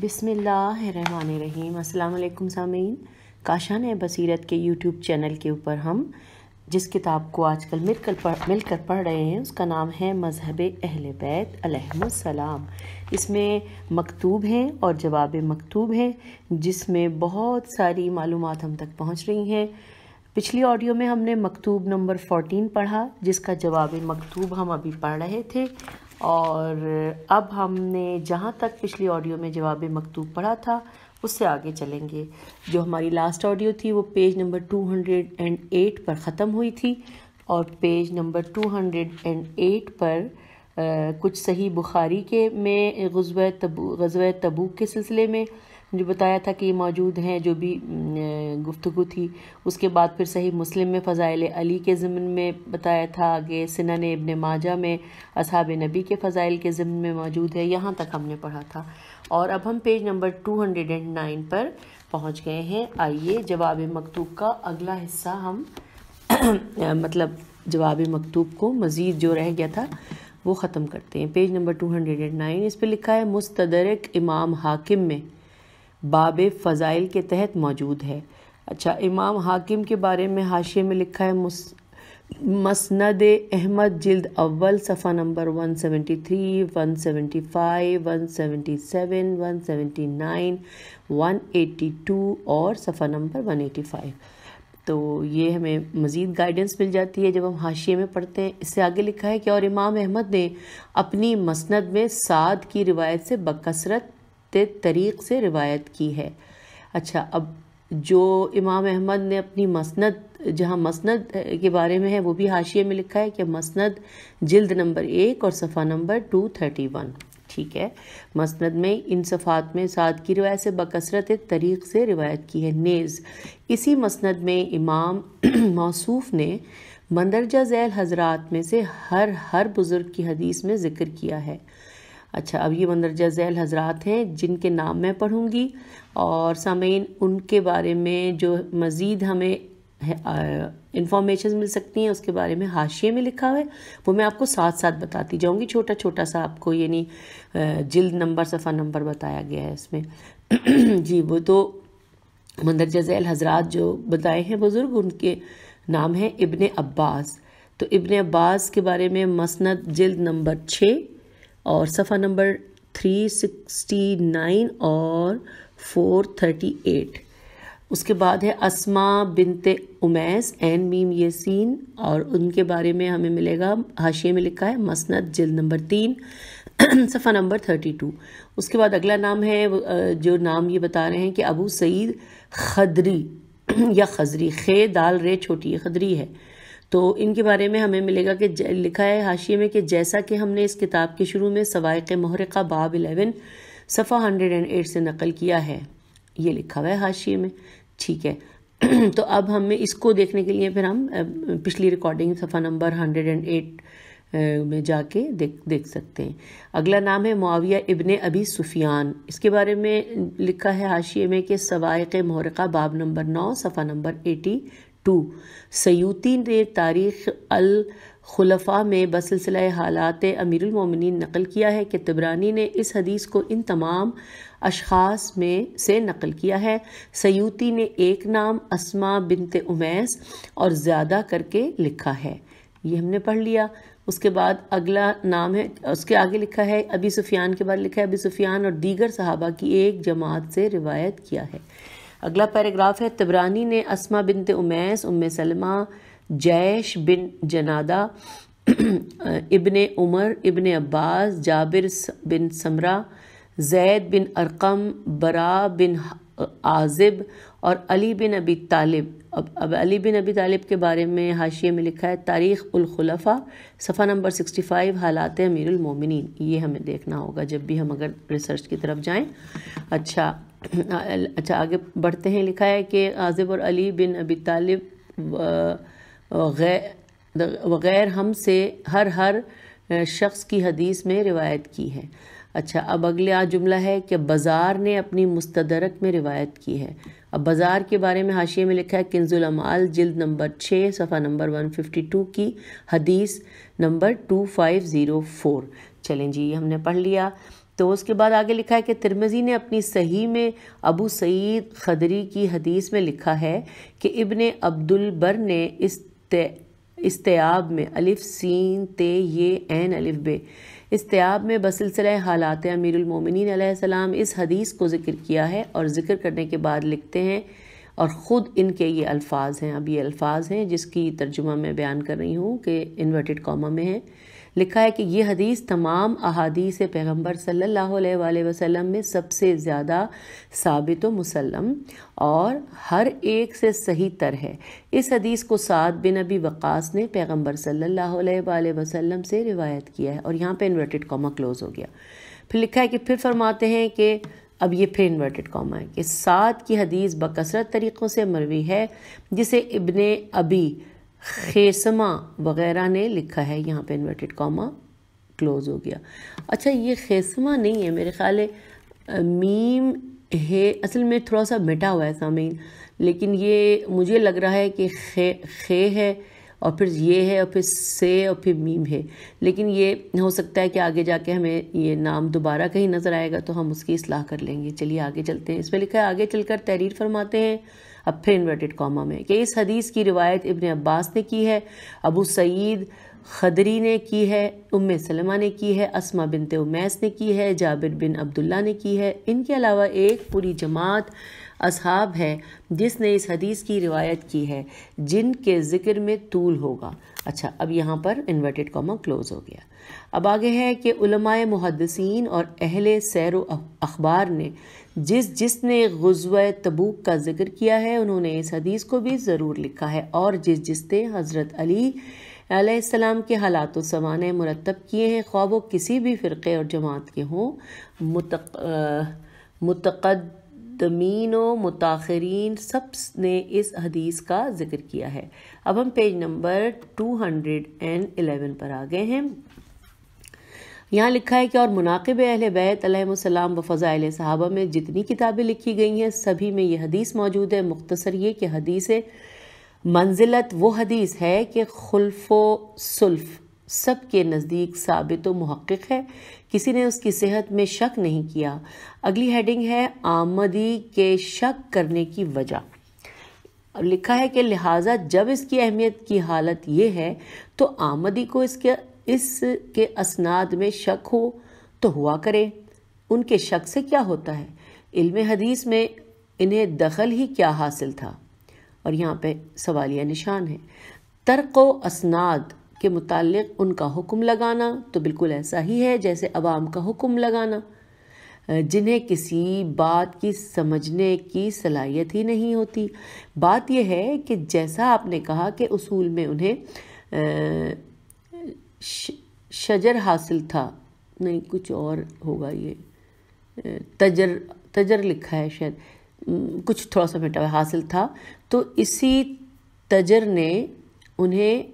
बिसमीम अल्लाम सामीन काशान बसीरत के यूट्यूब चैनल के ऊपर हम जिस किताब को आजकल मिलकर पढ़ मिलकर पढ़ रहे हैं उसका नाम है मजहब अहल बैत अलहमसलाम इसमें मकतूब हैं और जवाब मकतूब हैं जिसमें बहुत सारी मालूम हम तक पहुँच रही हैं पिछली ऑडियो में हमने मकतूब नंबर 14 पढ़ा जिसका जवाब मकतूब हम अभी पढ़ रहे थे और अब हमने जहाँ तक पिछली ऑडियो में जवाब मकतूब पढ़ा था उससे आगे चलेंगे जो हमारी लास्ट ऑडियो थी वो पेज नंबर 208 पर ख़त्म हुई थी और पेज नंबर 208 पर आ, कुछ सही बुखारी के में गजब तबू गजब तबूक के सिलसिले में जो बताया था कि मौजूद हैं जो भी गुफ्तु थी उसके बाद फिर सही मुस्लिम में फ़ज़ाइल अली के ज़मन में बताया था आगे सिनन इबन माजा में असाब नबी के फ़ज़ाइल के ज़मन में मौजूद है यहाँ तक हमने पढ़ा था और अब हम page number two hundred and nine पर पहुँच गए हैं आइए जवाब मकतूब का अगला हिस्सा हम मतलब जवाब मकतूब को मज़ीद जो रह गया था वो ख़त्म करते हैं page number two hundred and nine इस पर लिखा है मुस्तदरक इमाम हाकिम में बाब फ़ज़ाइल के तहत मौजूद है अच्छा इमाम हाकिम के बारे में हाशिए में लिखा है मसंद अहमद जल्द अव्वल सफ़ा नंबर 173, 175, 177, 179, 182 और सफ़ा नंबर 185 तो ये हमें मज़ीद गाइडेंस मिल जाती है जब हम हाशिए में पढ़ते हैं इससे आगे लिखा है कि और इमाम अहमद ने अपनी मसंद में साद की रिवायत से बकसरत मुस्तद तरीक़ से रिवायत की है अच्छा अब जो इमाम अहमद ने अपनी मसनद जहाँ मसनद के बारे में है वो भी हाशिए में लिखा है कि मसनद जल्द नंबर एक और सफ़ा नंबर टू थर्टी वन ठीक है मसनद में इन सफ़ात में साद की रिवायत से बकसरत तरीक़ से रिवायत की है नेज़ इसी मसनद में इमाम मौसूफ ने मंदरजा झैल हजरात में से हर हर बुज़ुर्ग की हदीस में ज़िक्र किया है अच्छा अब ये मंदरजा जैल हजरात हैं जिनके नाम मैं पढ़ूँगी और सामीन उनके बारे में जो मज़ीद हमें इंफॉर्मेशन मिल सकती हैं उसके बारे में हाशिए में लिखा हुआ है वो मैं आपको साथ साथ बताती जाऊँगी छोटा छोटा सा आपको यानी जिल्द नंबर सफ़ा नंबर बताया गया है इसमें जी वो तो मंदरजा जैल हजरात जो बताए हैं बुज़ुर्ग उनके नाम है इबन अब्बास तो इबन अब्बास के बारे में मसनद जल्द नंबर छः और सफ़ा नंबर 369 और 438 उसके बाद है असमा बिनते उमैस एन मीम सीन और उनके बारे में हमें मिलेगा हाशिए में लिखा है मसनद जिल नंबर तीन सफ़ा नंबर थर्टी टू उसके बाद अगला नाम है जो नाम ये बता रहे हैं कि अबू सईद खदरी या खजरी खे दाल रे छोटी खदरी है तो इनके बारे में हमें मिलेगा कि लिखा है हाशिए में कि जैसा कि हमने इस किताब के शुरू में सवायक का बाब एलेवन सफ़ा हंड्रेड एंड एट से नकल किया है ये लिखा हुआ है हाशिए में ठीक है तो अब हमें इसको देखने के लिए फिर हम पिछली रिकॉर्डिंग सफ़ा नंबर हंड्रेड एंड एट में जाके देख देख सकते हैं अगला नाम है मुआविया इबन अभी सुफियान इसके बारे में लिखा है हाशिए में कि सवायक महरका बाब नंबर नौ सफ़ा नंबर एटी टू सयूती ने तारीख अल खुलफा में बसिलसिला हालात अमीरमिन नकल किया है कि तिबरानी ने इस हदीस को इन तमाम अशखास में से नकल किया है सयूती ने एक नाम असमा बिनत उमैस और ज़्यादा करके लिखा है ये हमने पढ़ लिया उसके बाद अगला नाम है उसके आगे लिखा है अभी सुफियान के बाद लिखा है अभी सुफियान और दीगर सहाबा की एक जमात से रिवायत किया है अगला पैराग्राफ है तबरानी ने असमा बिन उमैस उम सलमा जैश बिन जनादा इबन उमर इबन अब्बास जाबिर बिन समरा जैद बिन अरकम बरा बिन आजिब और अली बिन अबी तालिब अब अब अली बिन अबी तालिब के बारे में हाशिए में लिखा है तारीख़ उलखलफ़ा सफ़ा नंबर सिक्सटी फाइव हालात अमीरमिन ये हमें देखना होगा जब भी हम अगर रिसर्च की तरफ जाएं अच्छा अच्छा आगे बढ़ते हैं लिखा है कि आजिब और अली बिन अबी तालिब वगैर हम से हर हर शख्स की हदीस में रिवायत की है अच्छा अब अगला जुमला है कि बाज़ार ने अपनी मुस्तदरक में रिवायत की है अब बाज़ार के बारे में हाशिए में लिखा है किन्जुल अमाल जल्द नंबर छः सफ़ा नंबर वन फिफ्टी टू की हदीस number two five zero four चलें जी हमने पढ़ लिया तो उसके बाद आगे लिखा है कि तिरमजी ने अपनी सही में अबू सईद खदरी की हदीस में लिखा है कि इबन अब्दुलबर ने इस इस्तेयाब में अलिफ सीन ते ये एन अलिफ बे इस्तेयाब में बसिलसिल हालात अमीरमिन सलाम इस हदीस को ज़िक्र किया है और ज़िक्र करने के बाद लिखते हैं और ख़ुद इनके ये अल्फाज हैं अब ये अल्फाज हैं जिसकी तर्जुमा मैं बयान कर रही हूँ कि इन्वर्टेड कॉमा में हैं लिखा है कि यह हदीस तमाम अहादीस पैगम्बर सल्ला वसम में सबसे ज़्यादा साबित मुसलम और हर एक से सही तर है इस हदीस को सात बिन अबी वक़ास ने पैगम्बर सल्ला वसलम से रिवायत किया है और यहाँ पर इन्वर्टेड कॉमा क्लोज़ हो गया फिर लिखा है कि फिर फरमाते हैं कि अब ये फिर इन्वर्टेड कॉमा है कि सात की हदीस बकसरत तरीक़ों से मरवी है जिसे इबन अबी खेसमा वगैरह ने लिखा है यहाँ पे इन्वर्टेड कॉमा क्लोज हो गया अच्छा ये खेसमा नहीं है मेरे ख्याल है मीम है असल में थोड़ा सा मिटा हुआ है सामीन लेकिन ये मुझे लग रहा है कि खे खे है और फिर ये है और फिर से और फिर मीम है लेकिन ये हो सकता है कि आगे जाके हमें ये नाम दोबारा कहीं नज़र आएगा तो हम उसकी असलाह कर लेंगे चलिए आगे चलते हैं इसमें लिखा है आगे चलकर तहरीर फरमाते हैं अब फिर इन्वर्टेड कॉमा में कि इस हदीस की रिवायत इबन अब्बास ने की है अबू सईद खदरी ने की है उम सलमा ने की है असमा बिन तेमैस ने की है जाबिर बिन अब्दुल्ला ने की है इनके अलावा एक पूरी जमात असहाब है जिसने इस हदीस की रिवायत की है जिनके ज़िक्र में तूल होगा अच्छा अब यहाँ पर इन्वर्टेड कॉमा क्लोज़ हो गया अब आगे है कि उलमाए मुहदसिन और अहले सैर अखबार ने जिस जिसने गज़व तबूक का जिक्र किया है उन्होंने इस हदीस को भी ज़रूर लिखा है और जिस जिसने हज़रत अली आसमाम के हालात समान मुरतब किए हैं ख्वाब वो किसी भी फ़िरक़े और जमात के हों मुतकदमीन व मुताखरीन सब ने इस हदीस का जिक्र किया है अब हम page number two hundred and eleven पर आ गए हैं यहाँ लिखा है कि और मुनाकब अहल बैत अलैहिस्सलाम व फ़ज़ाइल साहबा में जितनी किताबें लिखी गई हैं सभी में यह हदीस मौजूद है मुख्तसर ये कि हदीस मंजिलत वो हदीस है कि खुल्फो सुल्फ सब के नज़दीक साबित महक़ है किसी ने उसकी सेहत में शक नहीं किया अगली हेडिंग है आमदी के शक करने की वजह लिखा है कि लिहाजा जब इसकी अहमियत की हालत ये है तो आमदी को इसके इसके असनाद में शक हो तो हुआ करें उनके शक से क्या होता है इल्म हदीस में इन्हें दखल ही क्या हासिल था और यहाँ पे सवालिया निशान है तर्क असनाद के मुतालिक उनका हुक्म लगाना तो बिल्कुल ऐसा ही है जैसे अवाम का हुक्म लगाना जिन्हें किसी बात की समझने की सलाहियत ही नहीं होती बात यह है कि जैसा आपने कहा कि उसूल में उन्हें शजर हासिल था नहीं कुछ और होगा ये तजर तजर लिखा है शायद कुछ थोड़ा सा मेटा हासिल था तो इसी तजर ने उन्हें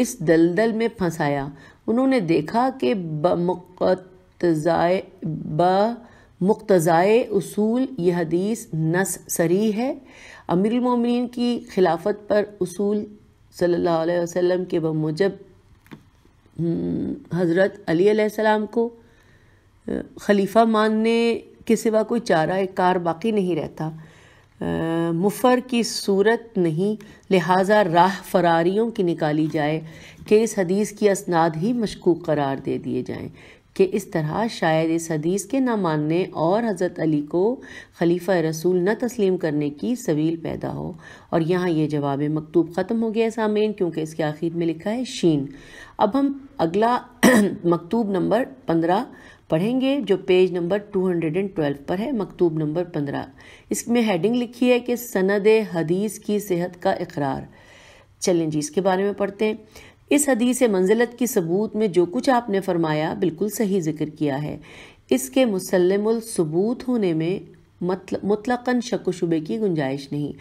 इस दलदल में फंसाया उन्होंने देखा कि बमुक्तज़ाए ब मुक्तज़ाए उसूल यह हदीस नस सरी है अमीरमिन की खिलाफत पर उसूल सल्लल्लाहु अलैहि वसल्लम के बमूजब हज़रत हम्म, अली सलाम को खलीफा मानने के सिवा कोई चारा एक कार बाकी नहीं रहता मुफ़र की सूरत नहीं लिहाजा राह फरारियों की निकाली जाए कि इस हदीस की असनाद ही मशकूक करार दे दिए जाएं कि इस तरह शायद इस हदीस के ना मानने और हज़रत अली को खलीफा रसूल न तस्लीम करने की सवील पैदा हो और यहाँ ये जवाब मकतूब ख़त्म हो गया सामीन क्योंकि इसके आखिर में लिखा है शीन अब हम अगला मकतूब नंबर पंद्रह पढ़ेंगे जो page number two hundred and twelve पर है मकतूब नंबर पंद्रह इसमें हेडिंग लिखी है कि सनद हदीस की सेहत का इकरार चलें जी इसके बारे में पढ़ते हैं इस हदीस मंजिलत की सबूत में जो कुछ आपने फरमाया बिल्कुल सही जिक्र किया है इसके मुसलमल सबूत होने में मतल मुतलकन शक शुबे की गुंजाइश नहीं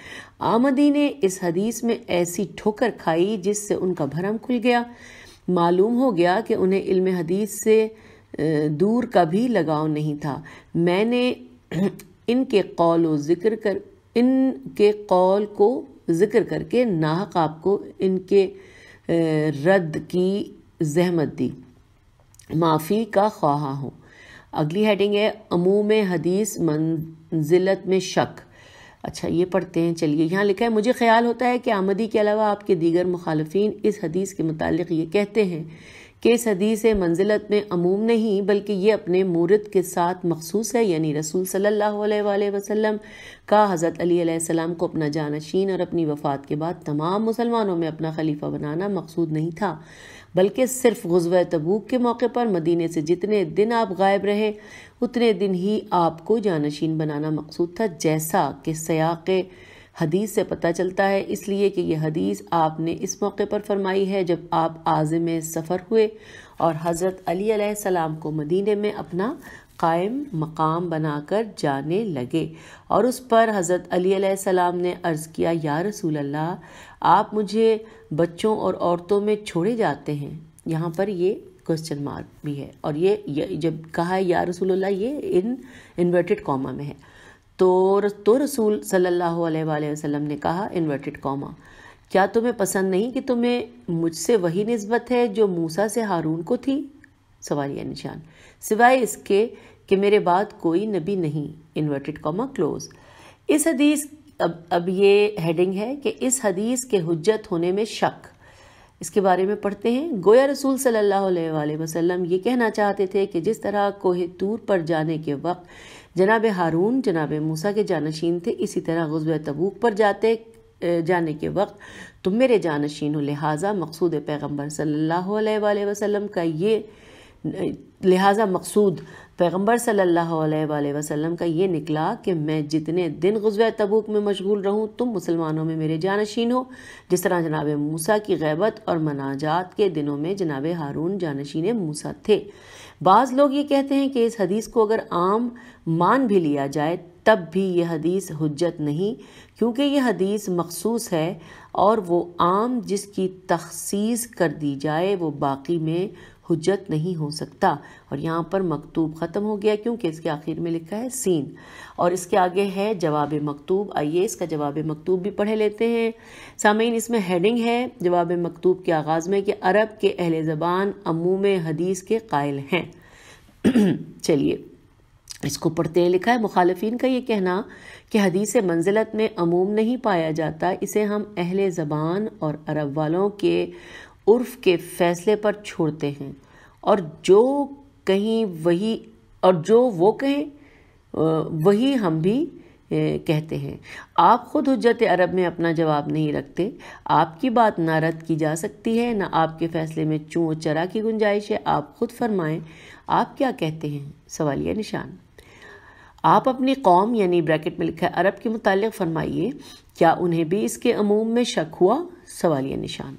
आमदी ने इस हदीस में ऐसी ठोकर खाई जिससे उनका भरम खुल गया मालूम हो गया कि उन्हें इल्म हदीस से दूर का भी लगाव नहीं था मैंने इनके कौल व ज़िक्र कर इनके कौल को ज़िक्र करके नाहक आपको इनके रद्द की जहमत दी माफ़ी का ख्वाहा हो अगली हेडिंग है अमूम हदीस मंजिलत में शक अच्छा ये पढ़ते हैं चलिए यहाँ लिखा है मुझे ख्याल होता है कि आमदी के अलावा आपके दीगर मुखालफी इस हदीस के मुतल ये कहते हैं कि इस हदीस मंजिलत में अमूम नहीं बल्कि ये अपने मूर्त के साथ मखसूस है यानी रसूल सल्ला वसलम का हज़रत अलीसम को अपना जानशीन और अपनी वफ़ात के बाद तमाम मुसलमानों में अपना खलीफा बनाना मकसूद नहीं था बल्कि सिर्फ गजव तबूक के मौके पर मदीने से जितने दिन आप गायब रहे उतने दिन ही आपको जानशीन बनाना मकसूद था जैसा कि सयाक़ हदीस से पता चलता है इसलिए कि यह हदीस आपने इस मौके पर फरमाई है जब आप आज़म सफ़र हुए और हज़रत अली सलाम को मदीने में अपना कायम मकाम बनाकर जाने लगे और उस पर हज़रत अली सलाम ने अर्ज़ किया या रसूल अल्लाह आप मुझे बच्चों और औरतों में छोड़े जाते हैं यहाँ पर ये क्वेश्चन मार्क भी है और ये, ये जब कहा है या रसूल अल्लाह ये इन इन्वर्टेड कॉमा में है तो तो रसूल सल्लल्लाहु अलैहि वसल्लम ने कहा इन्वर्टेड कॉमा क्या तुम्हें पसंद नहीं कि तुम्हें मुझसे वही नस्बत है जो मूसा से हारून को थी सवालिया निशान सिवाय इसके कि मेरे बाद कोई नबी नहीं इन्वर्टेड कॉमा क्लोज इस हदीस अब अब ये हेडिंग है कि इस हदीस के हजत होने में शक इसके बारे में पढ़ते हैं गोया रसूल सल्लल्लाहु अलैहि वसल्लम ये कहना चाहते थे कि जिस तरह कोहे तूर पर जाने के वक्त जनाब हारून जनाब मूसा के जानशीन थे इसी तरह गजब तबूक पर जाते जाने के वक्त तुम मेरे जानशीन हो लिहाजा मकसूद पैगम्बर सल्ला वसलम का ये लिहाजा मकसूद पैगम्बर सल्ला वसलम का ये निकला कि मैं जितने दिन गजब तबूक में मशगूल रहूँ तुम मुसलमानों में मेरे जानशीन हो जिस तरह जनाब मूसा की गैबत और मनाजात के दिनों में जनाब हारून जानशीन मूसा थे बाज़ लोग ये कहते हैं कि इस हदीस को अगर आम मान भी लिया जाए तब भी यह हदीस हजत नहीं क्योंकि यह हदीस मखसूस है और वो आम जिसकी तखसीस कर दी जाए वो बाकी में हजत नहीं हो सकता और यहाँ पर मकतूब ख़त्म हो गया क्योंकि इसके आखिर में लिखा है सीन और इसके आगे है जवाब मकतूब आइए इसका जवाब मकतूब भी पढ़े लेते हैं सामीन इसमें हेडिंग है जवाब मकतूब के आगाज़ में कि अरब के अहल ज़बान अमूम हदीस के कायल हैं चलिए इसको पढ़ते हैं लिखा है मुखालफन का ये कहना कि हदीस मंजिलत में अमूम नहीं पाया जाता इसे हम अहल ज़बान और अरब वालों के उर्फ के फैसले पर छोड़ते हैं और जो कहीं वही और जो वो कहें वही हम भी कहते हैं आप खुद हजरत अरब में अपना जवाब नहीं रखते आपकी बात ना रद्द की जा सकती है ना आपके फैसले में चूँ चरा की गुंजाइश है आप खुद फरमाएं आप क्या कहते हैं सवालिया निशान आप अपनी कौम यानी ब्रैकेट में लिखा है अरब के मुतल फरमाइए क्या उन्हें भी इसके अमूम में शक हुआ सवालिया निशान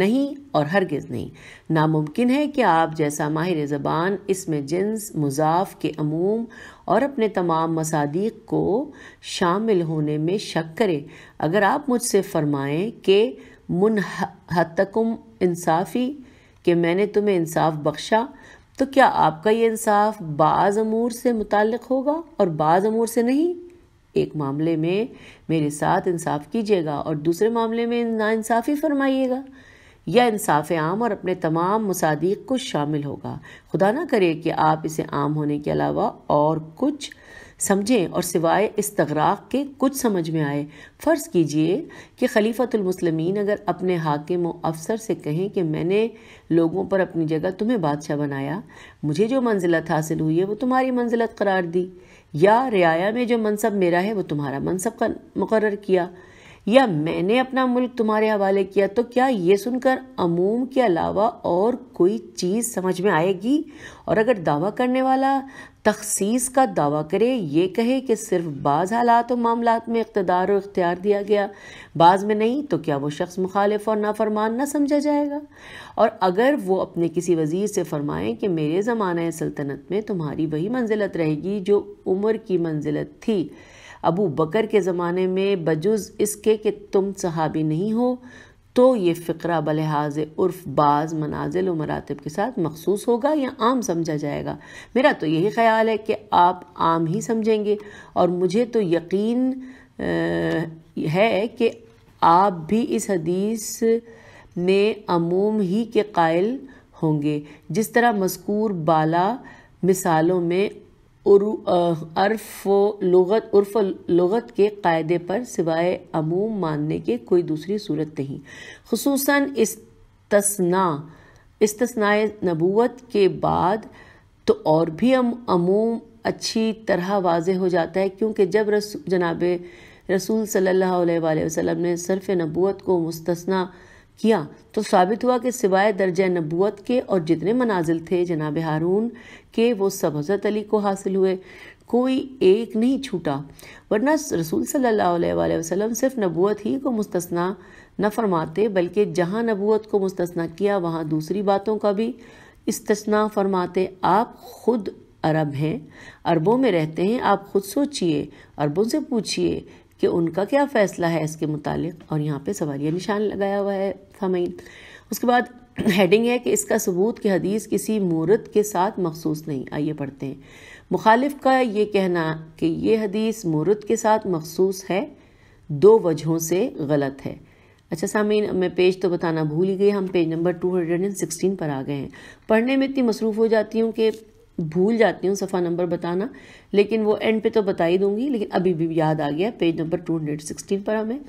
नहीं और हरगिज़ नहीं नामुमकिन है कि आप जैसा माहिर ज़बान इसमें जिन्स मुजाफ के अमूम और अपने तमाम मसादीक को शामिल होने में शक करें अगर आप मुझसे फरमाएं कि मुन हतकुम इंसाफ़ी कि मैंने तुम्हें इंसाफ बख्शा तो क्या आपका ये इंसाफ बाज़ अमूर से मुतक़ होगा और बाज़ अमूर से नहीं एक मामले में मेरे साथ इंसाफ कीजिएगा और दूसरे मामले में इंसाफ़ी फरमाइएगा या इंसाफ आम और अपने तमाम मसादीक को शामिल होगा खुदा ना करे कि आप इसे आम होने के अलावा और कुछ समझें और सिवाय इस तगराक के कुछ समझ में आए फ़र्ज़ कीजिए कि खलीफतमसलमिन अगर अपने हाकिम व अफसर से कहें कि मैंने लोगों पर अपनी जगह तुम्हें बादशाह बनाया मुझे जो मंजिलत हासिल हुई है वो तुम्हारी मंजिलत करार दी या रियाया में जो मनसब मेरा है वो तुम्हारा मनसब मुकर किया या मैंने अपना मुल्क तुम्हारे हवाले किया तो क्या ये सुनकर अमूम के अलावा और कोई चीज़ समझ में आएगी और अगर दावा करने वाला तखसीस का दावा करे ये कहे कि सिर्फ बाज़ हालात और मामला में इकतदार और इख्तियार दिया गया बाज़ में नहीं तो क्या वो शख्स मुखालिफ और नाफरमान ना समझा जाएगा और अगर वो अपने किसी वज़ीर से फरमाएं कि मेरे ज़माना सल्तनत में तुम्हारी वही मंजिलत रहेगी जो उम्र की मंजिलत थी अबू बकर के ज़माने में बजुज इसके कि तुम सहाबी नहीं हो तो ये फ़िक्रा बलहाज उर्फ बाज़ मनाजिल व मरातब के साथ मखसूस होगा या आम समझा जाएगा मेरा तो यही ख्याल है कि आप आम ही समझेंगे और मुझे तो यकीन है कि आप भी इस हदीस में अमूम ही के कायल होंगे जिस तरह मस्कूर बाला मिसालों में अर्फ लगत उर्फ लगत के कायदे पर सिवाय अमूम मानने के कोई दूसरी सूरत नहीं खसूस इस इसतनाए नबूत के बाद तो और भी अमूम अच्छी तरह वाज हो जाता है क्योंकि जब रसू जनाब रसूल सल्ला वसलम ने सरफ़ नबूत को मुस्तना किया तो साबित हुआ कि सिवाय दर्ज नबूत के और जितने मनाजिल थे जनाब हारून के वो सब हज़रत अली को हासिल हुए कोई एक नहीं छूटा वरना रसूल सल्ला वसलम सिर्फ नबूत ही को मुस्तना न फरमाते बल्कि जहाँ नबूत को मुस्तना किया वहाँ दूसरी बातों का भी इस्तना फरमाते आप खुद अरब हैं अरबों में रहते हैं आप खुद सोचिए अरबों से पूछिए कि उनका क्या फ़ैसला है इसके मुतालिक और यहाँ पे सवालिया निशान लगाया हुआ है सामीन उसके बाद हेडिंग है कि इसका सबूत कि हदीस किसी मूर्त के साथ मखसूस नहीं आइए पढ़ते हैं मुखालिफ का ये कहना कि ये हदीस मूर्त के साथ मखसूस है दो वजहों से गलत है अच्छा सामीन मैं पेज तो बताना भूल ही गई हम पेज नंबर 216 पर आ गए हैं पढ़ने में इतनी मसरूफ़ हो जाती हूँ कि भूल जाती हूँ सफ़ा नंबर बताना लेकिन वो एंड पे तो बता ही दूंगी लेकिन अभी भी याद आ गया page number two hundred sixteen पर हमें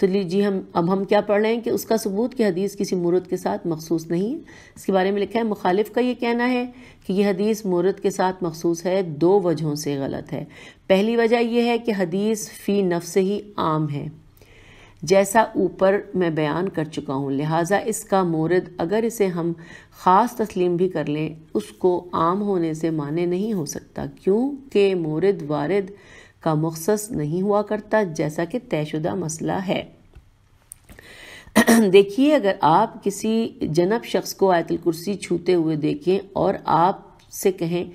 तो लीजिए हम अब हम क्या पढ़ रहे हैं कि उसका सबूत कि हदीस किसी मूर्त के साथ मखसूस नहीं है इसके बारे में लिखा है मुखालिफ का ये कहना है कि यह हदीस मूर्त के साथ मखसूस है दो वजहों से गलत है पहली वजह यह है कि हदीस फ़ी नफ से ही आम है जैसा ऊपर मैं बयान कर चुका हूँ लिहाजा इसका मोरद अगर इसे हम ख़ास तस्लीम भी कर लें उसको आम होने से माने नहीं हो सकता क्योंकि मोरद वारद का मखसस नहीं हुआ करता जैसा कि तयशुदा मसला है देखिए अगर आप किसी जनब शख्स को आयतल कुर्सी छूते हुए देखें और आप से कहें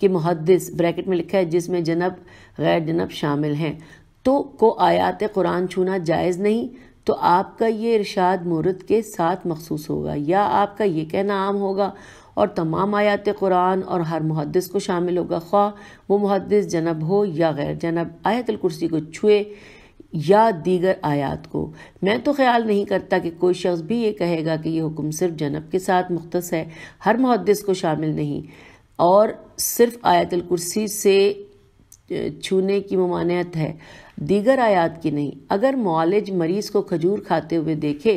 कि मुहदस ब्रैकेट में लिखा है जिसमें जनब गैर जनब शामिल हैं तो को आयात कुरान छूना जायज़ नहीं तो आपका ये इरशाद मुहूर्त के साथ मखसूस होगा या आपका ये कहना आम होगा और तमाम आयात कुरान और हर मुहदस को शामिल होगा ख्वा वो मुहदस जनब हो या गैर जनब आयतल कुर्सी को छुए या दीगर आयात को मैं तो ख्याल नहीं करता कि कोई शख्स भी ये कहेगा कि यह हुक्म सिर्फ जनब के साथ मुख्तस है हर मुहदस को शामिल नहीं और सिर्फ आयतल कुर्सी से छूने की ममानियत है दीगर आयात की नहीं अगर मॉलेज मरीज को खजूर खाते हुए देखे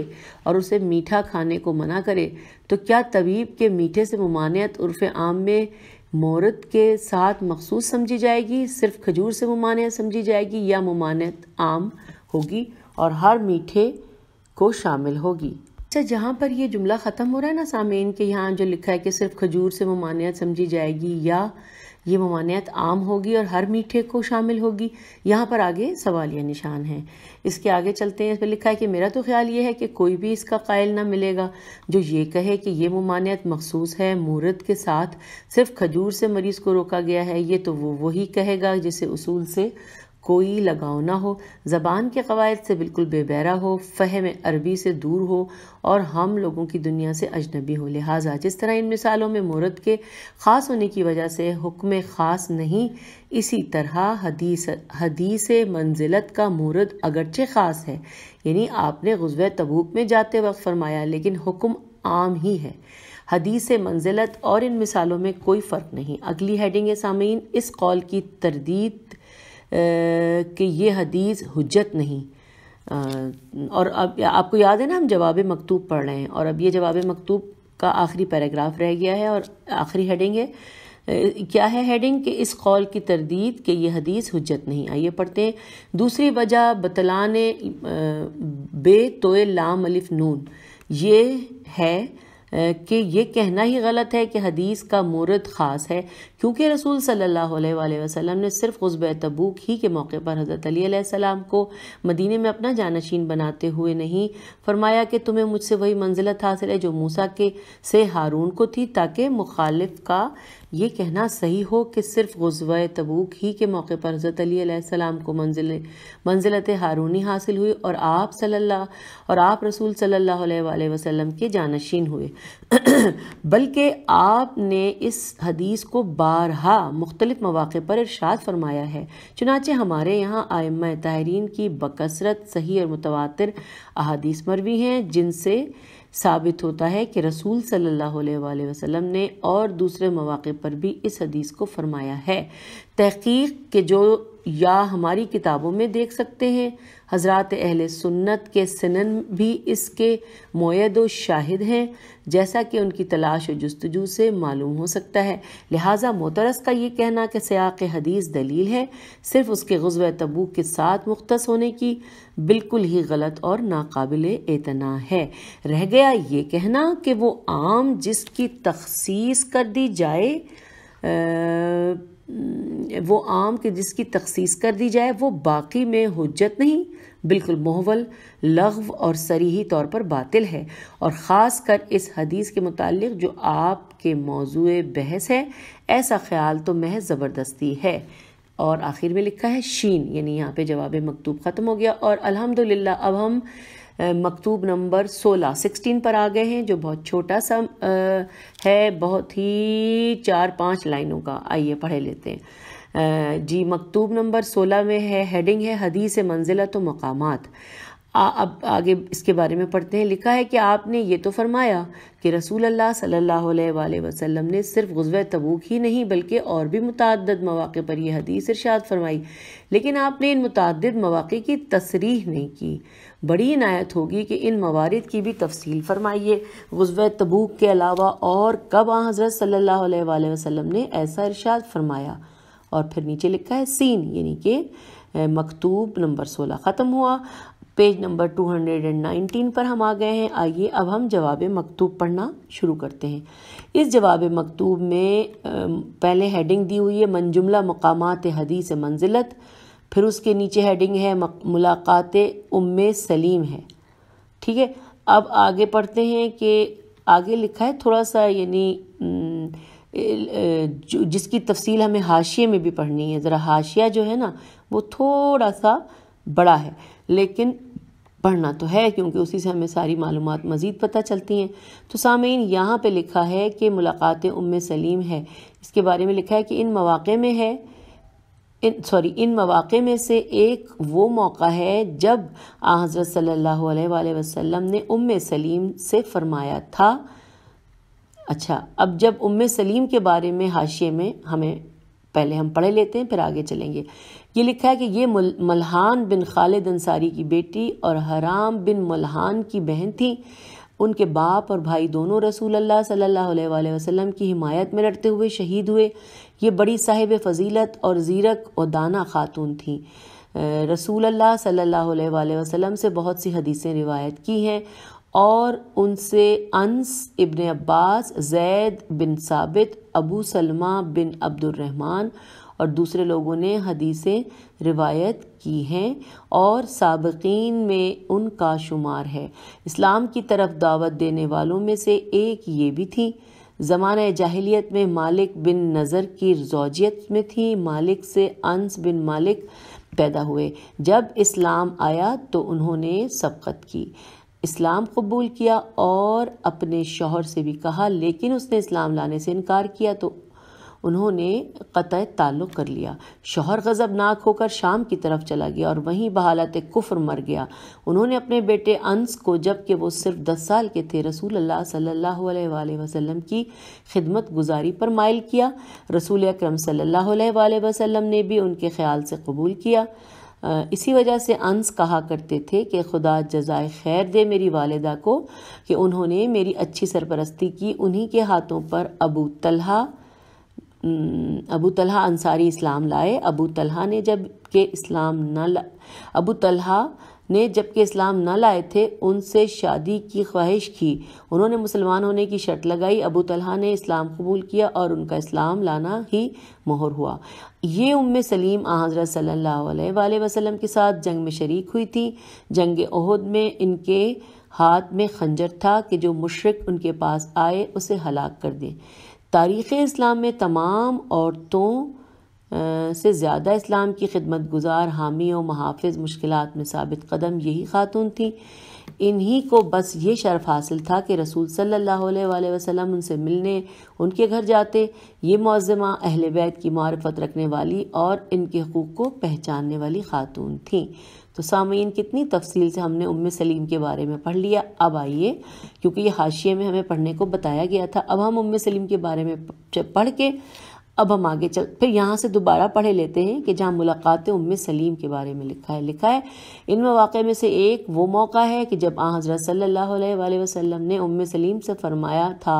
और उसे मीठा खाने को मना करे तो क्या तबीब के मीठे से ममानियत उर्फ आम में मोरत के साथ मखसूस समझी जाएगी सिर्फ खजूर से ममानियत समझी जाएगी या ममानियत आम होगी और हर मीठे को शामिल होगी अच्छा जहाँ पर ये जुमला ख़त्म हो रहा है ना सामीन के यहाँ जो लिखा है कि सिर्फ खजूर से ममानियत समझी जाएगी या ये ममानियत आम होगी और हर मीठे को शामिल होगी यहाँ पर आगे सवालिया निशान है इसके आगे चलते हैं इस पर लिखा है कि मेरा तो ख्याल ये है कि कोई भी इसका कायल ना मिलेगा जो ये कहे कि ये ममानियत मखसूस है मूर्त के साथ सिर्फ खजूर से मरीज़ को रोका गया है ये तो वो वही कहेगा जिसे उसूल से कोई लगाव ना हो ज़बान के कवायद से बिल्कुल बेबैरा हो फ़हम अरबी से दूर हो और हम लोगों की दुनिया से अजनबी हो लिहाजा जिस तरह इन मिसालों में मूर्त के ख़ास होने की वजह से हुक्म ख़ास नहीं इसी तरह हदीस हदीस मंजिलत का मूर्त अगरचे ख़ास है यानी आपने गजव तबूक में जाते वक्त फरमाया लेकिन हुक्म आम ही है हदीस मंजिलत और इन मिसालों में कोई फ़र्क नहीं अगली हेडिंग सामीन इस कॉल की तरदीद कि ये हदीस हजत नहीं और अब आपको याद है ना हम जवाब मकतूब पढ़ रहे हैं और अब ये जवाब मकतूब का आखिरी पैराग्राफ रह गया है और आखिरी हेडिंग है क्या है हेडिंग कि इस कौल की तरदीद कि यह हदीस हजत नहीं आइए पढ़ते हैं दूसरी वजह बतलाने बे तोय लाम अलिफ नून ये है कि ये कहना ही गलत है कि हदीस का मूर्त ख़ास है क्योंकि रसूल सल्लल्लाहु अलैहि वसल्लम ने सिर्फ गुस्ब तबूक ही के मौके पर हज़रत अलीसम को मदीने में अपना जानशीन बनाते हुए नहीं फरमाया कि तुम्हें मुझसे वही मंजिलत हासिल है जो मूसा के से हारून को थी ताकि मुखालिफ का ये कहना सही हो कि सिर्फ गुस्ब तबूक ही के मौके पर हज़रत अलीसम को मंजिल मंजिलत हारूनी हासिल हुई और आप सल्ला और आप रसूल सल्ला वसलम के जानशीन हुए बल्कि आपने इस हदीस को बा बारहा मुख्तलिफ मौाक़ पर इरशाद फरमाया है चुनाचे हमारे यहाँ आयम ताहरीन की बकसरत सही और मुतवा अहादीस मरवी हैं जिनसे साबित होता है कि रसूल सल्लल्लाहु अलैहि वसल्लम ने और दूसरे मौाक़ पर भी इस हदीस को फरमाया है तहकीक के जो या हमारी किताबों में देख सकते हैं हजरत अहल सुन्नत के सनन भी इसके मोयद शाहिद हैं जैसा कि उनकी तलाश व जस्तजू से मालूम हो सकता है लिहाजा मोतरस का ये कहना कि सयाक हदीस दलील है सिर्फ उसके गजब तबू के साथ मुख्त होने की बिल्कुल ही गलत और नाकबिल एतना है रह गया ये कहना कि वो आम जिसकी तखसीस कर दी जाए आ, वो आम के जिसकी तखसीस कर दी जाए वो बाकी में हजत नहीं बिल्कुल मोहवल लغव और सरीही तौर पर बातिल है और ख़ास कर इस हदीस के मुतालिक जो आपके मौजू बहस है ऐसा ख्याल तो महज ज़बरदस्ती है और आखिर में लिखा है शीन यानी यहाँ पे जवाब मकतूब ख़त्म हो गया और अल्हम्दुलिल्लाह अब हम मकतूब नंबर 16 16 पर आ गए हैं जो बहुत छोटा सा है बहुत ही चार पांच लाइनों का आइए पढ़े लेते हैं जी मकतूब नंबर सोलह में है हेडिंग है हदीस मंजिला तो मकामात अब आगे इसके बारे में पढ़ते हैं लिखा है कि आपने ये तो फरमाया कि रसूल अल्लाह सल्लल्लाहु अलैहि वसल्लम ने सिर्फ गजव तबूक ही नहीं बल्कि और भी मुतद मौाक़े पर यह हदीस इरशाद फरमाई लेकिन आपने इन मुतद मौाक़े की तसरीह नहीं की बड़ी इनायत होगी कि इन मवारद की भी तफसील फरमाइए गजव तबूक के अलावा और कब आ हज़रत सल्ला वसम ने ऐसा इरशाद फरमाया और फिर नीचे लिखा है सीन यानी कि मकतूब नंबर सोलह ख़त्म हुआ पेज नंबर 219 पर हम आ गए हैं आइए अब हम जवाब मकतूब पढ़ना शुरू करते हैं इस जवाब मकतूब में पहले हेडिंग दी हुई है मंजुमला मकामात हदीस मंजिलत फिर उसके नीचे हेडिंग है मुलाकात उम सलीम है ठीक है अब आगे पढ़ते हैं कि आगे लिखा है थोड़ा सा यानी जिसकी तफसील हमें हाशिए में भी पढ़नी है ज़रा हाशिया जो है ना वो थोड़ा सा बड़ा है लेकिन पढ़ना तो है क्योंकि उसी से हमें सारी मालूम मज़ीद पता चलती हैं तो सामीन यहाँ पर लिखा है कि मुलाकात उम सलीम है इसके बारे में लिखा है कि इन मौाक़े में है इन सॉरी इन मौाक़े में से एक वो मौका है जब हज़रत सल्ला वसम ने उम सलीम से फ़रमाया था अच्छा अब जब उम्म सलीम के बारे में हाशिए में हमें पहले हम पढ़े लेते हैं फिर आगे चलेंगे ये लिखा है कि ये मलहान बिन खालिद अंसारी की बेटी और हराम बिन मलहान की बहन थी उनके बाप और भाई दोनों रसूल अल्लाह सल्लल्लाहु अलैहि वसल्लम की हिमायत में लड़ते हुए शहीद हुए ये बड़ी साहिब फजीलत और ज़ीरक और दाना खातून थी रसूल अल्लाह सल्लल्लाहु अलैहि वसल्लम से बहुत सी हदीसें रिवायत की हैं और उनसे अंस इब्न अब्बास जैद बिन साबित अबू सलमा बिन अब्दुलरहमान और दूसरे लोगों ने हदीसें रिवायत की हैं और सबकिन में उनका शुमार है इस्लाम की तरफ दावत देने वालों में से एक ये भी थी ज़माने जाहिलियत में मालिक बिन नज़र की जोजियत में थी मालिक से अंस बिन मालिक पैदा हुए जब इस्लाम आया तो उन्होंने सबकत की इस्लाम कबूल किया और अपने शोहर से भी कहा लेकिन उसने इस्लाम लाने से इनकार किया तो उन्होंने क़त ताल्लुक़ कर लिया शोहर गज़बनाक होकर शाम की तरफ चला गया और वहीं बहालत कुफ्र मर गया उन्होंने अपने बेटे अंस को जबकि वो सिर्फ दस साल के थे रसूल अल्लाह सल्लल्लाहु अलैहि वसल्लम की खिदमत गुजारी पर मायल किया रसूल अक्रम सल्लल्लाहु अलैहि वसल्लम ने भी उनके ख्याल से कबूल किया इसी वजह से अंस कहा करते थे कि खुदा जजाय खैर दे मेरी वालदा को कि उन्होंने मेरी अच्छी सरपरस्ती की उन्हीं के हाथों पर अबू तलहा अबू तलहा अंसारी इस्लाम लाए अबू तलहा ने जब के इस्लाम न ला अबू तलहा ने जबकि इस्लाम न लाए थे उनसे शादी की ख्वाहिश की उन्होंने मुसलमान होने की शर्त लगाई अबू तलहा ने इस्लाम कबूल किया और उनका इस्लाम लाना ही मोहर हुआ ये उम्म सलीम हज़रत सल्ला वसलम के साथ जंग में शरीक हुई थी जंग अहद में इनके हाथ में खंजर था कि जो मुशरक उनके पास आए उसे हलाक कर दें तारीख़ इस्लाम में तमाम औरतों से ज़्यादा इस्लाम की खिदमत गुजार हामी और महाफ़ मुश्किल में सबित कदम यही खातून थी इन्हीं को बस ये शर्फ हासिल था कि रसूल सल्लल्लाहु अलैहि वसल्लम उनसे मिलने उनके घर जाते ये मौज़मा अहल बैत की मार्फत रखने वाली और इनके हकूक़ को पहचानने वाली खातून थी तो सामीन कितनी तफसील से हमने उम सलीम के बारे में पढ़ लिया अब आइए क्योंकि ये हाशिए में हमें पढ़ने को बताया गया था अब हम उम सलीम के बारे में पढ़ के अब हम आगे चल फिर यहाँ से दोबारा पढ़े लेते हैं कि जहाँ मुलाकात उम सलीम के बारे में लिखा है लिखा है इन मौक़े में से एक वो मौका है कि जब आ हज़रत सल्लल्लाहु अलैहि वसल्लम ने उम सलीम से फरमाया था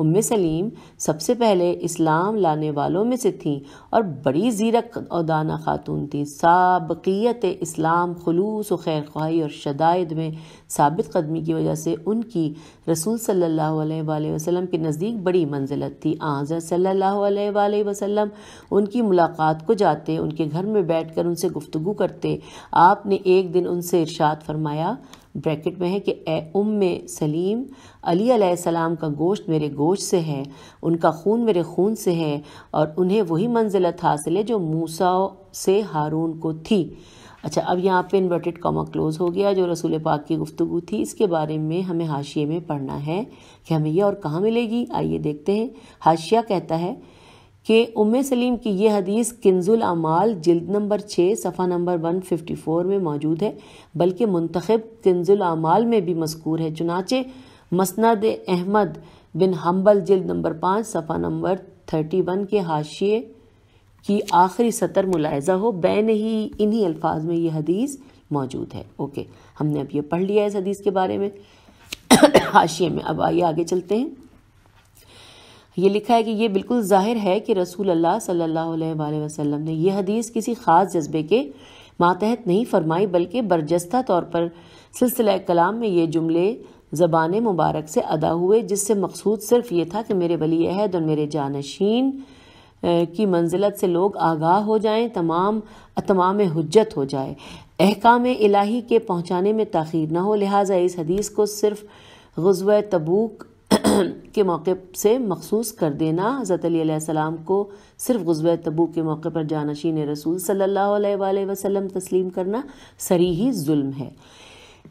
उम सलीम सबसे पहले इस्लाम लाने वालों में से थी और बड़ी जीरक और दाना खातून थी सबकीत इस्लाम खलूस व खैर ख्वाही और शदायद में साबित कदमी की वजह से उनकी रसूल सल्लल्लाहु अलैहि वसल्लम के नज़दीक बड़ी मंजिलत थी आज़र सल्लल्लाहु अलैहि वसल्लम उनकी मुलाकात को जाते उनके घर में बैठ कर उनसे गुफ्तु करते आपने एक दिन उनसे इर्शाद फरमाया ब्रैकेट में है कि ए उम सलीम अली सलाम का गोश्त मेरे गोश्त से है उनका खून मेरे खून से है और उन्हें वही मंजिलत हासिल है जो मूसा से हारून को थी अच्छा अब यहाँ पे इन्वर्टेड कॉमा क्लोज़ हो गया जो रसूल पाक की गुफ्तु थी इसके बारे में हमें हाशिए में पढ़ना है कि हमें यह और कहाँ मिलेगी आइए देखते हैं हाशिया कहता है कि उम सलीम की यह हदीस किन्जुल अमाल जल्द नंबर छः सफ़ा नंबर वन फिफ्टी फ़ोर में मौजूद है बल्कि मंतखब किन्जुल अमाल में भी मस्कूर है चुनाचे मसनद अहमद बिन हम्बल जल्द नंबर पाँच सफ़ा नंबर थर्टी वन के हाशिए की आखिरी सतर मुलायजा हो बैन ही इन्हीं अल्फाज में ये हदीस मौजूद है ओके हमने अब ये पढ़ लिया इस हदीस के बारे में हाशिए में अब आइए आगे चलते हैं ये लिखा है कि ये बिल्कुल जाहिर है कि रसूल अल्लाह सल्लल्लाहु अलैहि वसल्लम ने यह हदीस किसी ख़ास जज्बे के मातहत नहीं फरमाई बल्कि बरजस्ता तौर पर सिलसिला कलाम में ये जुमले ज़बान मुबारक से अदा हुए जिससे मकसूद सिर्फ ये था कि मेरे वली अहद और मेरे जानशीन की मंजिलत से लोग आगाह हो जाएं तमाम तमाम हजत हो जाए अहकाम इलाही के पहुँचाने में तखीर ना हो लिहाजा इस हदीस को सिर्फ गजब तबूक के मौके से मखसूस कर देना हज़रतम को सिर्फ गजब तबू के मौके पर जानशीन रसूल सल्ला वसम तस्लीम करना सरी ही जुल्म है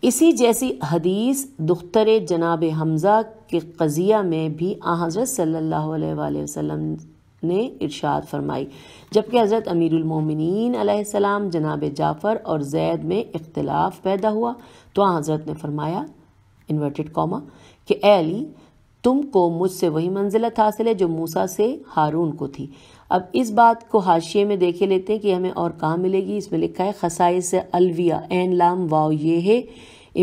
इसी जैसी हदीस दुख्तर जनाब हमज़ा के कज़िया में भी आ हज़रत सल्ला वसलम ने इरशाद फरमाई जबकि हज़रत अमीरमिन सलाम जनाब जाफ़र और जैद में इख्तलाफ पैदा हुआ तो हज़रत ने फरमाया इन्वर्टेड कॉमा कि अली तुमको मुझसे वही मंजिलत हासिल है जो मूसा से हारून को थी अब इस बात को हाशिए में देखे लेते हैं कि हमें और कहाँ मिलेगी इसमें लिखा है खसाई से अलविया एन लाम वाओ ये है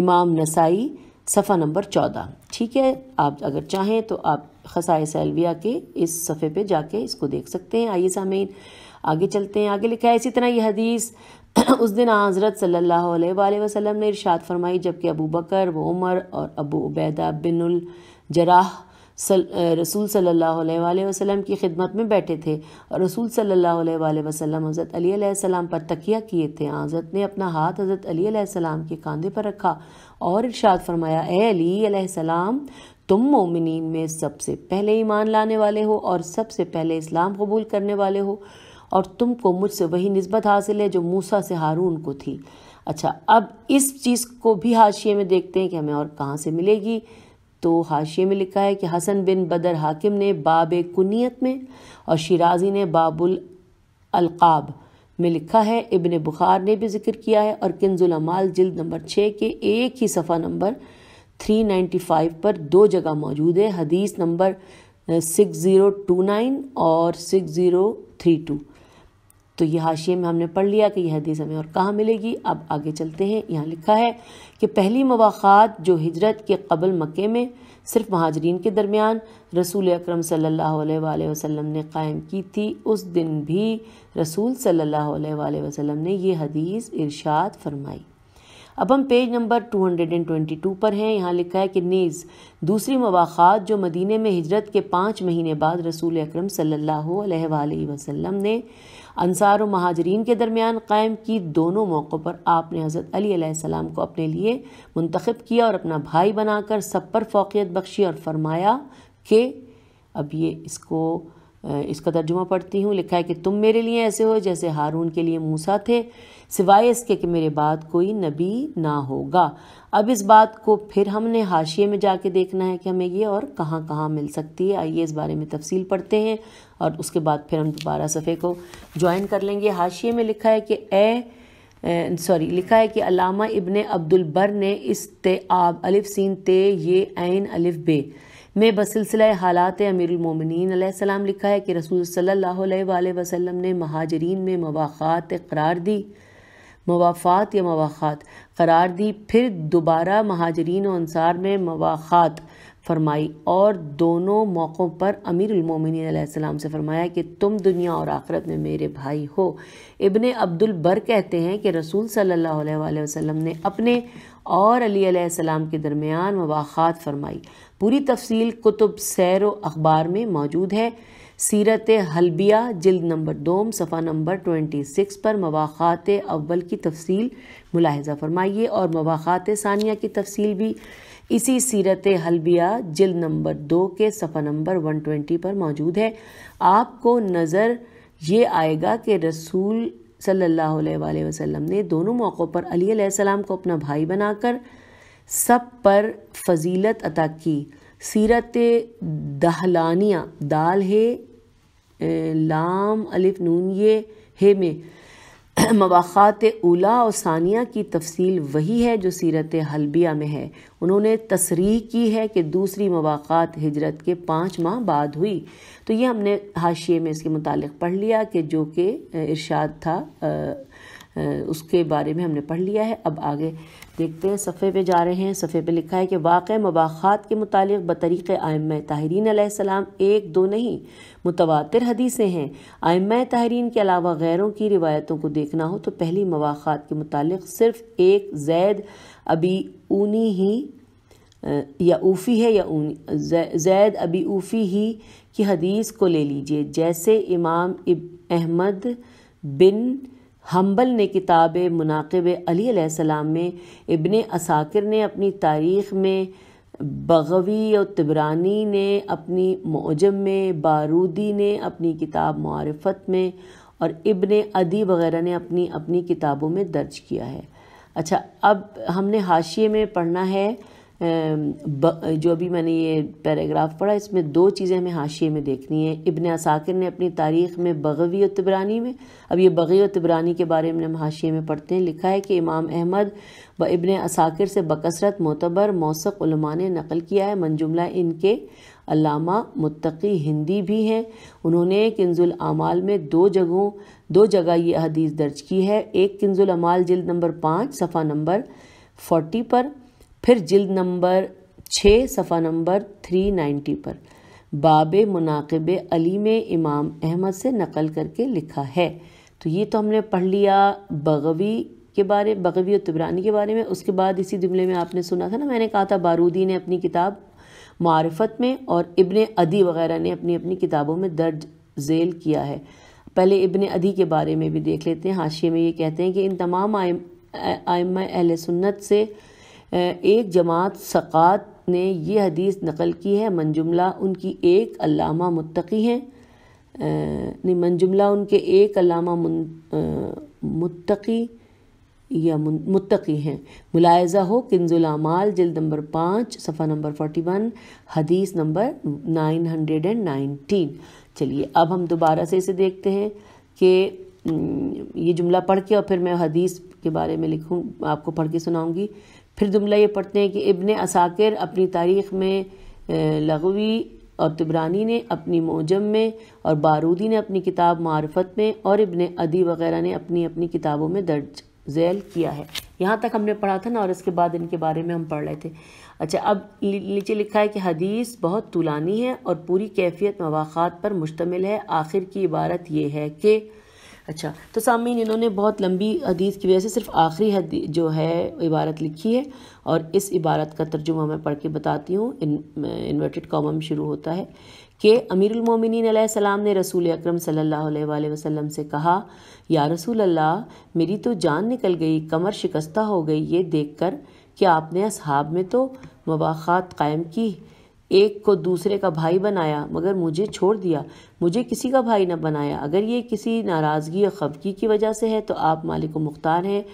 इमाम नसाई सफ़ा नंबर चौदह ठीक है आप अगर चाहें तो आप खसाए सेल्विया के इस सफ़े पे जाके इसको देख सकते हैं आइए सामीन आगे चलते हैं आगे लिखा है इसी तरह यह हदीस उस दिन हज़रत सल्लल्लाहु अलैहि वसल्लम ने इरशाद फरमाई जबकि अबू बकर व उमर और अबू उबैदा बिनुल जराह सल, रसूल सल्लल्लाहु अलैहि वसल्लम की खिदमत में बैठे थे और रसूल सल्लल्लाहु अलैहि वसल्लम हज़रत अली पर तकिया किए थे हाँ, हज़रत ने अपना हाथ हज़रत अली के कंधे पर रखा और इरशाद फरमाया ए अली सलाम तुम मोमिन में सबसे पहले ईमान लाने वाले हो और सबसे पहले इस्लाम कबूल करने वाले हो और तुमको मुझसे वही नस्बत हासिल है जो मूसा से हारून को थी अच्छा अब इस चीज़ को भी हाशिए में देखते हैं कि हमें और कहाँ से मिलेगी तो हाशिए में लिखा है कि हसन बिन बदर हाकिम ने बाब कुनीत में और शिराजी ने बाबुल अलकाब में लिखा है इब्ने बुखार ने भी जिक्र किया है और किन्जुलमाल जल्द जिल्द नंबर छः के एक ही सफ़ा नंबर 395 पर दो जगह मौजूद है हदीस नंबर 6029 और 6032 तो यह हाशिए में हमने पढ़ लिया कि यह हदीस हमें और कहाँ मिलेगी अब आगे चलते हैं यहाँ लिखा है कि पहली मवाक़ात जो हिजरत के कबल मक्के में सिर्फ महाजरीन के दरमियान रसूल अकरम सल्लल्लाहु अलैहि वसल्लम ने कायम की थी उस दिन भी रसूल सल्लल्लाहु अलैहि वसल्लम ने यह हदीस इरशाद फरमाई अब हम पेज नंबर 222 पर हैं यहाँ लिखा है कि नेज़ दूसरी मवाखात जो मदीने में हिजरत के पाँच महीने बाद रसूल अक्रम सल्लल्लाहु अलैहि वसल्लम ने अनसार महाजरीन के दरमियान कायम की दोनों मौक़ों पर आपने हज़रत अली सलाम को अपने लिए मंतखब किया और अपना भाई बनाकर सब पर फोकियत बख्शी और फरमाया कि अब ये इसको इसका तर्जुमा पढ़ती हूँ लिखा है कि तुम मेरे लिए ऐसे हो जैसे हारून के लिए मूसा थे सिवाय इसके कि मेरे बाद कोई नबी ना होगा अब इस बात को फिर हमने हाशिए में जाके देखना है कि हमें ये और कहाँ कहाँ मिल सकती है आइए इस बारे में तफसील पढ़ते हैं और उसके बाद फिर हम दोबारा सफ़े को ज्वाइन कर लेंगे हाशिए में लिखा है कि ए सॉरी लिखा है कि अलामा इबन अब्दुलबर ने इस ते आब अलिफ सीन ते ये ऐन अलिफ बे में बसिलसिला हालात अमीरमिन लिखा है कि रसूल सल्ला वसलम ने महाजरीन में मवाखात करार दी मवाफ़ात या मवाखात करार दी फिर दोबारा महाजरीन और अनसार में मवाखात फरमाई और दोनों मौक़ों पर अमीरमिन से फरमाया कि तुम दुनिया और आखरत में मेरे भाई हो इबन अब्दुल बर कहते हैं कि रसूल सल्लल्लाहु अलैहि वसल्लम ने अपने और अली सलाम के दरमियान मवाखात फरमाई पूरी तफसील कुतुब सैर अखबार में मौजूद है सीरत हलबिया जिल्द नंबर दोम सफ़ा नंबर ट्वेंटी सिक्स पर मवाखात अव्वल की तफसील मुलाहजा फरमाइए और मवाखात सानिया की तफसील भी इसी सीरत हलबिया जल्द नंबर दो के सफ़ा नंबर वन ट्वेंटी पर मौजूद है आपको नज़र ये आएगा कि रसूल सल्लल्लाहु अलैहि वसल्लम ने दोनों मौक़ों पर अली को अपना भाई बनाकर सब पर फजीलत अता की सीरत दहलानिया दाल है लाम अलिफ नून ये हे में मवाखात उला और सानिया की तफसील वही है जो सीरत हलबिया में है उन्होंने तसरी की है कि दूसरी मवाखात हिजरत के पाँच माह बाद हुई तो ये हमने हाशिए में इसके मुतालिक पढ़ लिया कि जो कि इरशाद था उसके बारे में हमने पढ़ लिया है अब आगे देखते हैं सफ़े पे जा रहे हैं सफ़े पे लिखा है कि वाक़ मवाखात के मुतालिक बतरीक़ आयम ताहरीन सलाम एक दो नहीं मुतवा हदीसें हैं आम तहरीन के अलावा गैरों की रिवायतों को देखना हो तो पहली मवाखात के मुतालिक सिर्फ एक जैद अभी ऊनी ही या ऊफ़ी है या जैद अबी ऊफ़ी ही की हदीस को ले लीजिए जैसे इमाम अहमद बिन हम्बल ने किताब मुनाकब अली में इबन असाकिर ने अपनी तारीख़ में बगवी और तिबरानी ने अपनी मौजम में बारूदी ने अपनी किताब मारफत में और इबन अदी वगैरह ने अपनी अपनी किताबों में दर्ज किया है अच्छा अब हमने हाशिए में पढ़ना है जो अभी मैंने ये पैराग्राफ पढ़ा इसमें दो चीज़ें हमें हाशिए में देखनी है इबन असाकिर ने अपनी तारीख में बगवी और तिबरानी में अब ये बगी और तिबरानी के बारे में हम हाशिए में पढ़ते हैं लिखा है कि इमाम अहमद व इबन असाकिर से बकसरत मोतबर मौसक़लमा ने नकल किया है मंजुमला इनके अलामा मुतकी हिंदी भी हैं उन्होंने किन्जुल अमाल में दो जगहों दो जगह ये हदीस दर्ज की है एक किन्जुल अमाल जल्द नंबर पाँच सफ़ा नंबर फोर्टी पर फिर जिल्द नंबर छः सफ़ा नंबर थ्री नाइन्टी पर बाब मुनाकब अली में इमाम अहमद से नकल करके लिखा है तो ये तो हमने पढ़ लिया बगवी के बारे बगवी और तिबरानी के बारे में उसके बाद इसी जुमले में आपने सुना था ना मैंने कहा था बारूदी ने अपनी किताब मारफत में और इबन अदी वगैरह ने अपनी अपनी किताबों में दर्ज झेल किया है पहले इबन अदी के बारे में भी देख लेते हैं हाशिए में ये कहते हैं कि इन तमाम आयम आयम अहल सुन्नत से एक जमात सक़ात ने यह हदीस नकल की है मंजुमला उनकी एक अलामा मुत्तकी हैं नहीं मंजुमला उनके एक अलामा मुत्तकी या मुत्तकी हैं मुलायजा हो किंजुल जल्द नंबर पाँच सफ़ा नंबर फोर्टी वन हदीस number nine hundred and nineteen चलिए अब हम दोबारा से इसे देखते हैं कि ये जुमला पढ़ के और फिर मैं हदीस के बारे में लिखूँ आपको पढ़ के सुनाऊँगी फिर जुमला ये पढ़ते हैं कि इबन असाकिर अपनी तारीख़ में लगवी और तिबरानी ने अपनी मौजम में और बारूदी ने अपनी किताब मारफत में और इबन अदी वगैरह ने अपनी अपनी किताबों में दर्ज जैल किया है यहाँ तक हमने पढ़ा था ना और इसके बाद इनके बारे में हम पढ़ रहे थे अच्छा अब नीचे लिखा है कि हदीस बहुत तुलानी है और पूरी कैफियत मवाक़ात पर मुश्तमिल है आखिर की इबारत यह है कि अच्छा तो सामीन इन्होंने बहुत लंबी हदीस की वजह से सिर्फ आखिरी जो है इबारत लिखी है और इस इबारत का तर्जुमा मैं पढ़ के बताती हूँ इन्वर्टेड कॉमम शुरू होता है कि अमीरमिन सलाम ने रसूल अकरम सल्लल्लाहु अलैहि वसल्लम से कहा या रसूल अल्लाह मेरी तो जान निकल गई कमर शिकस्ता हो गई ये देख कर कि आपने असहाब में तो मुबाख़ात कायम की एक को दूसरे का भाई बनाया मगर मुझे छोड़ दिया मुझे किसी का भाई न बनाया अगर ये किसी नाराज़गी या खफगी की वजह से है तो आप मालिक मुख्तार हैं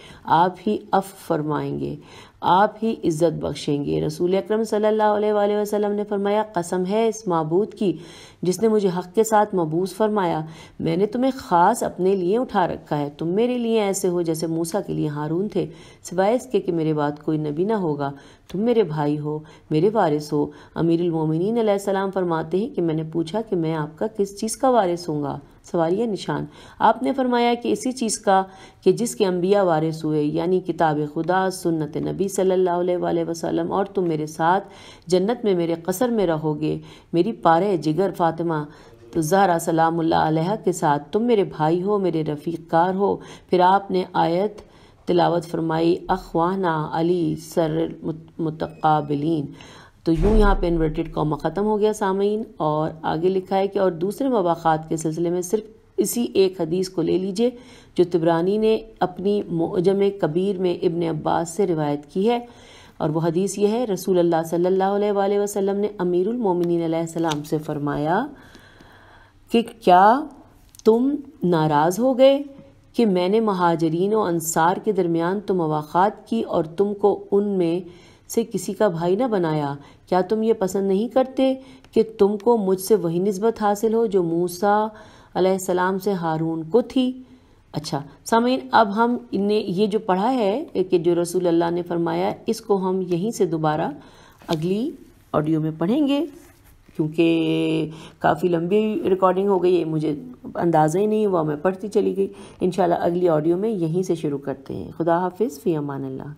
आप ही अफ फरमाएंगे आप ही इज़्ज़त बख्शेंगे रसूल अक्रम सम ने फरमाया कसम है इस मबूद की जिसने मुझे हक़ के साथ मबूस फरमाया मैंने तुम्हें ख़ास अपने लिए उठा रखा है तुम मेरे लिए ऐसे हो जैसे मूसा के लिए हारून थे सिवाय इसके कि मेरे बाद कोई नबी ना होगा तुम मेरे भाई हो मेरे वारिस हो अमीरमिन फरमाते हैं कि मैंने पूछा कि मैं आपका किस चीज़ का वारिस हूँगा सवाल यह निशान आपने फरमाया कि इसी चीज़ का कि जिसके अम्बिया वारिस हुए यानी किताब खुदा सुन्नत नबी सल्लल्लाहु अलैहि वसल्लम और तुम मेरे साथ जन्नत में मेरे कसर में रहोगे मेरी पारे जिगर फातिमा तो ज़हरा सलाम्ला के साथ तुम मेरे भाई हो मेरे रफ़ीकार हो फिर आपने आयत तिलावत फरमाई अखवाना अली सर मुतकाबलिन तो यूँ यहाँ पे इन्वर्टेड कॉमा ख़त्म हो गया सामीन और आगे लिखा है कि और दूसरे मवाक़ात के सिलसिले में सिर्फ इसी एक हदीस को ले लीजिए जो तिबरानी ने अपनी मोजम कबीर में इबन अब्बास से रिवायत की है और वह हदीस यह है रसूल अल्लाह सल्लल्लाहु अलैहि वसल्लम ने अमीरुल मोमिनीन सलाम से फरमाया कि क्या तुम नाराज़ हो गए कि मैंने महाजरीन और अंसार के दरमियान तो मवाक़ात की और तुमको उनमें से किसी का भाई न बनाया क्या तुम ये पसंद नहीं करते कि तुमको मुझसे वही नस्बत हासिल हो जो मूसा सलाम से हारून को थी अच्छा सामीन अब हम इन्हें ये जो पढ़ा है कि जो रसूल अल्लाह ने फरमाया इसको हम यहीं से दोबारा अगली ऑडियो में पढ़ेंगे क्योंकि काफ़ी लंबी रिकॉर्डिंग हो गई है मुझे अंदाज़ा ही नहीं हुआ मैं पढ़ती चली गई इन अगली ऑडियो में यहीं से शुरू करते हैं खुदा हाफिज़ फ़ी अमान